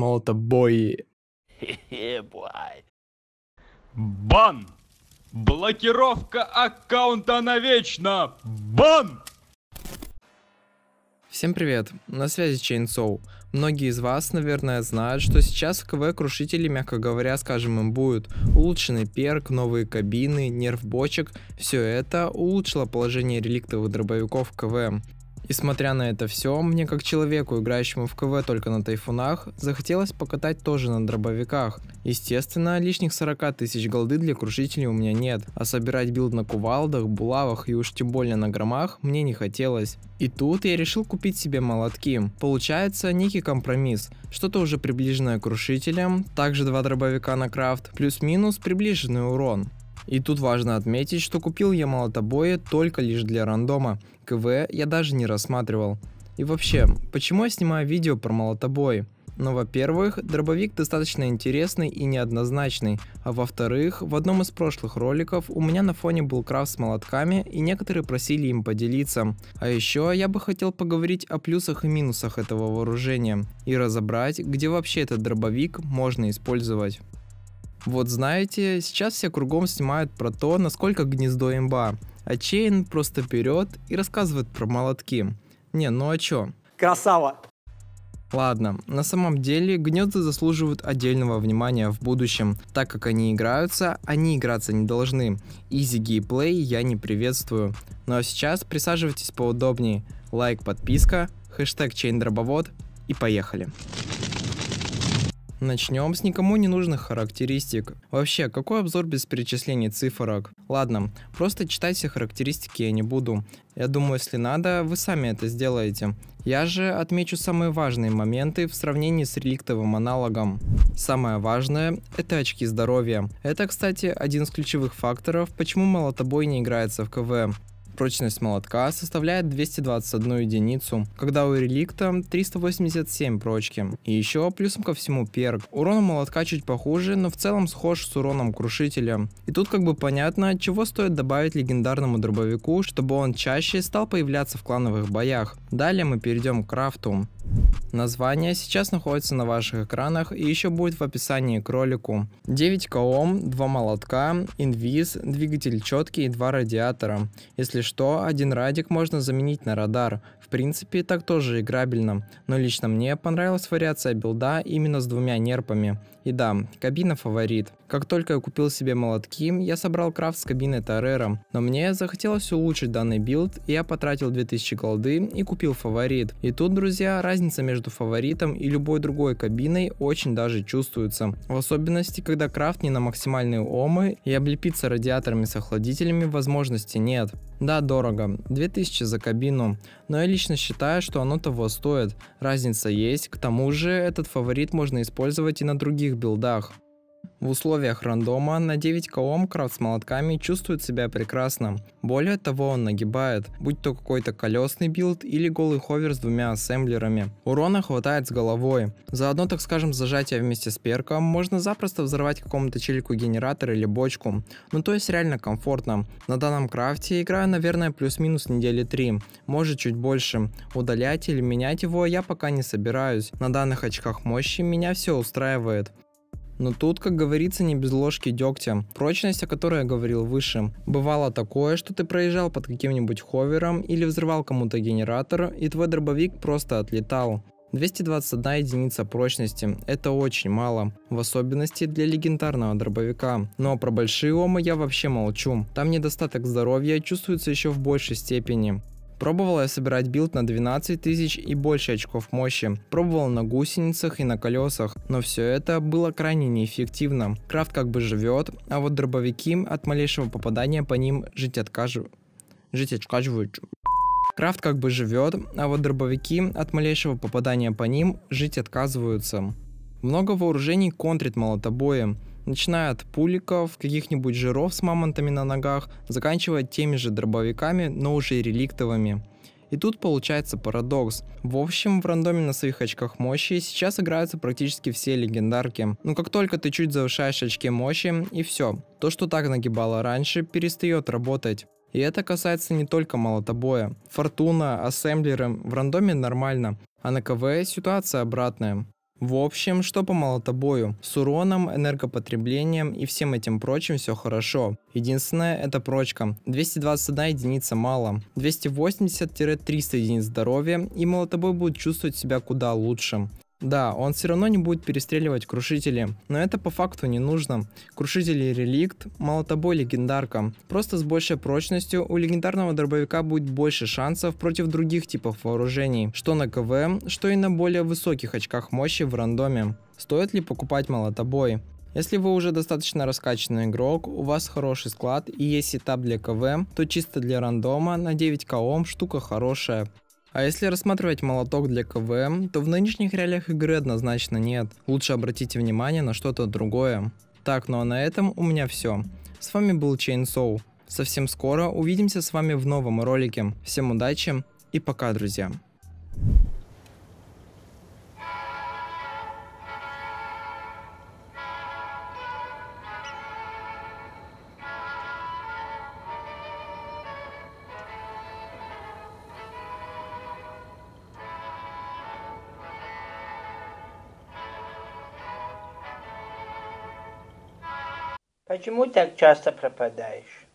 молотобой. Бан! Блокировка аккаунта навечно! Бан! Всем привет, на связи Чейнсоу. Многие из вас, наверное, знают, что сейчас в КВ крушители, мягко говоря, скажем им будет улучшенный перк, новые кабины, нерв бочек. Все это улучшило положение реликтовых дробовиков в КВ. И смотря на это все, мне как человеку, играющему в КВ только на тайфунах, захотелось покатать тоже на дробовиках. Естественно, лишних 40 тысяч голды для крушителей у меня нет, а собирать билд на кувалдах, булавах и уж тем более на громах мне не хотелось. И тут я решил купить себе молотки. Получается некий компромисс, что-то уже приближенное к крушителям, также два дробовика на крафт, плюс-минус приближенный урон. И тут важно отметить, что купил я молотобои только лишь для рандома, КВ я даже не рассматривал. И вообще, почему я снимаю видео про молотобои? Ну, во-первых, дробовик достаточно интересный и неоднозначный, а во-вторых, в одном из прошлых роликов у меня на фоне был крафт с молотками и некоторые просили им поделиться. А еще я бы хотел поговорить о плюсах и минусах этого вооружения и разобрать, где вообще этот дробовик можно использовать. Вот знаете, сейчас все кругом снимают про то, насколько гнездо имба, а Чейн просто вперед и рассказывает про молотки. Не, ну а чё? Красава! Ладно, на самом деле гнезда заслуживают отдельного внимания в будущем, так как они играются, они играться не должны. Изи геймплей я не приветствую. Ну а сейчас присаживайтесь поудобнее, лайк, подписка, хэштег чейн дробовод и поехали. Начнем с никому не нужных характеристик. Вообще, какой обзор без перечисления цифрок? Ладно, просто читать все характеристики я не буду. Я думаю, если надо, вы сами это сделаете. Я же отмечу самые важные моменты в сравнении с реликтовым аналогом. Самое важное – это очки здоровья. Это, кстати, один из ключевых факторов, почему молотобой не играется в КВ. Прочность молотка составляет 221 единицу, когда у реликта 387 прочки. И еще плюсом ко всему перк. Урон у молотка чуть похуже, но в целом схож с уроном крушителя. И тут как бы понятно, чего стоит добавить легендарному дробовику, чтобы он чаще стал появляться в клановых боях. Далее мы перейдем к крафту. Название сейчас находится на ваших экранах и еще будет в описании к ролику. 9 ком, 2 молотка, инвиз, двигатель четкий и 2 радиатора. Если что один радик можно заменить на радар. В принципе, так тоже играбельно, но лично мне понравилась вариация билда именно с двумя нерпами. И да, кабина фаворит. Как только я купил себе молотки, я собрал крафт с кабины Тарера, но мне захотелось улучшить данный билд, и я потратил 2000 голды и купил фаворит. И тут, друзья, разница между фаворитом и любой другой кабиной очень даже чувствуется. В особенности, когда крафт не на максимальные омы и облепиться радиаторами с охладителями возможности нет. Да, дорого, 2000 за кабину, но я лично считаю, что оно того стоит. Разница есть, к тому же этот фаворит можно использовать и на других билдах. В условиях рандома на 9 колом крафт с молотками чувствует себя прекрасно. Более того, он нагибает, будь то какой-то колесный билд или голый ховер с двумя ассемблерами. Урона хватает с головой. Заодно, так скажем, зажатие вместе с перком можно запросто взорвать какому-то челику генератор или бочку. Ну то есть реально комфортно. На данном крафте играю, наверное, плюс-минус недели 3, может чуть больше. Удалять или менять его я пока не собираюсь. На данных очках мощи меня все устраивает. Но тут, как говорится, не без ложки дегтя. Прочность, о которой я говорил выше. Бывало такое, что ты проезжал под каким-нибудь ховером или взрывал кому-то генератор, и твой дробовик просто отлетал. 221 единица прочности – это очень мало, в особенности для легендарного дробовика. Но про большие омы я вообще молчу, там недостаток здоровья чувствуется еще в большей степени. Пробовал я собирать билд на 12 тысяч и больше очков мощи. Пробовал на гусеницах и на колесах, но все это было крайне неэффективно. Крафт как бы живет, а вот дробовики от малейшего попадания по ним жить откажут. Жить откажут. Крафт как бы живет, а вот дробовики от малейшего попадания по ним жить отказываются. Много вооружений контрит молотобоем начиная от пуликов, каких-нибудь жиров с мамонтами на ногах, заканчивая теми же дробовиками, но уже реликтовыми. И тут получается парадокс. В общем, в рандоме на своих очках мощи сейчас играются практически все легендарки. Но ну, как только ты чуть завышаешь очки мощи, и все. То, что так нагибало раньше, перестает работать. И это касается не только молотобоя. Фортуна, ассемблеры в рандоме нормально, а на КВ ситуация обратная. В общем, что по молотобою? С уроном, энергопотреблением и всем этим прочим все хорошо. Единственное это прочка. 221 единица мало. 280-300 единиц здоровья и молотобой будет чувствовать себя куда лучше. Да, он все равно не будет перестреливать крушители, но это по факту не нужно. Крушители реликт, молотобой легендарка. Просто с большей прочностью у легендарного дробовика будет больше шансов против других типов вооружений, что на КВ, что и на более высоких очках мощи в рандоме. Стоит ли покупать молотобой? Если вы уже достаточно раскачанный игрок, у вас хороший склад и есть сетап для КВ, то чисто для рандома на 9 КОМ штука хорошая. А если рассматривать молоток для КВМ, то в нынешних реалиях игры однозначно нет. Лучше обратите внимание на что-то другое. Так, ну а на этом у меня все. С вами был Chainsaw. Совсем скоро увидимся с вами в новом ролике. Всем удачи и пока, друзья. Почему так часто пропадаешь?